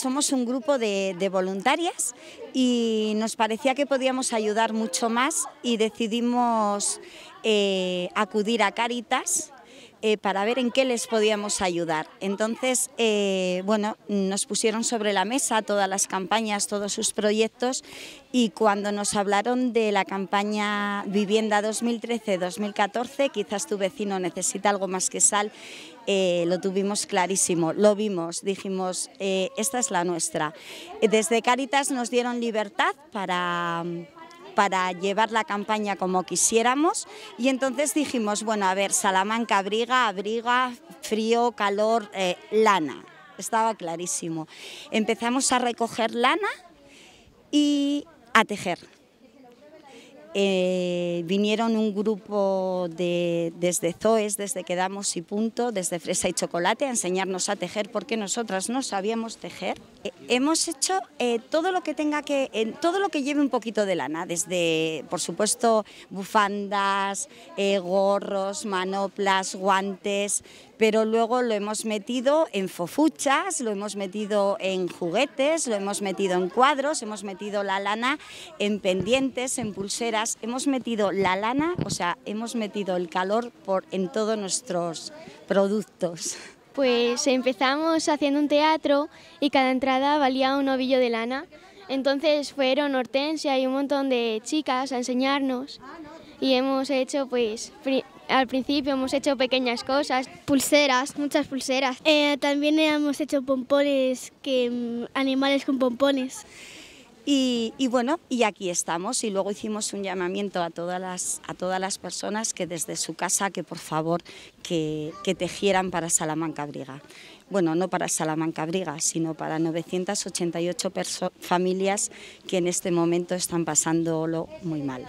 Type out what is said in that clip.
somos un grupo de, voluntarias y nos parecía que podíamos ayudar mucho más y decidimos eh, acudir a Caritas eh, para ver en qué les podíamos ayudar. Entonces, eh, bueno, nos pusieron sobre la mesa todas las campañas, todos sus proyectos y cuando nos hablaron de la campaña Vivienda 2013-2014, quizás tu vecino necesita algo más que sal, eh, lo tuvimos clarísimo, lo vimos, dijimos, esta es la nuestra. Desde Caritas nos dieron libertad para para llevar la campaña como quisiéramos y entonces dijimos, bueno, a ver, Salamanca abriga, abriga, frío, calor, eh, lana, estaba clarísimo. Empezamos a recoger lana y a tejer. Eh, vinieron un grupo desde Zoes, desde Quedamos y Punto, desde Fresa y Chocolate a enseñarnos a tejer porque nosotras no sabíamos tejer. Eh, hemos hecho eh, todo lo que tenga que, todo lo que lleve un poquito de lana, desde, por supuesto, bufandas, eh, gorros, manoplas, guantes, pero luego lo hemos metido en fofuchas, lo hemos metido en juguetes, lo hemos metido en cuadros, hemos metido la lana en pendientes, en pulseras, hemos metido la lana, o sea, hemos metido el calor por, en todos nuestros productos. Pues empezamos haciendo un teatro y cada entrada valía un ovillo de lana. Entonces fueron Hortensia y un montón de chicas a enseñarnos y hemos hecho pues al principio hemos hecho pequeñas cosas, pulseras, muchas pulseras. Eh, también hemos hecho pompones, que, mm, animales con pompones. Y, bueno, y aquí estamos. Y luego hicimos un llamamiento a todas las, a todas las personas que desde su casa, que por favor, que, que tejieran para Salamanca Briga. Bueno, no para Salamanca Briga, sino para 988 familias que en este momento están pasándolo muy mal.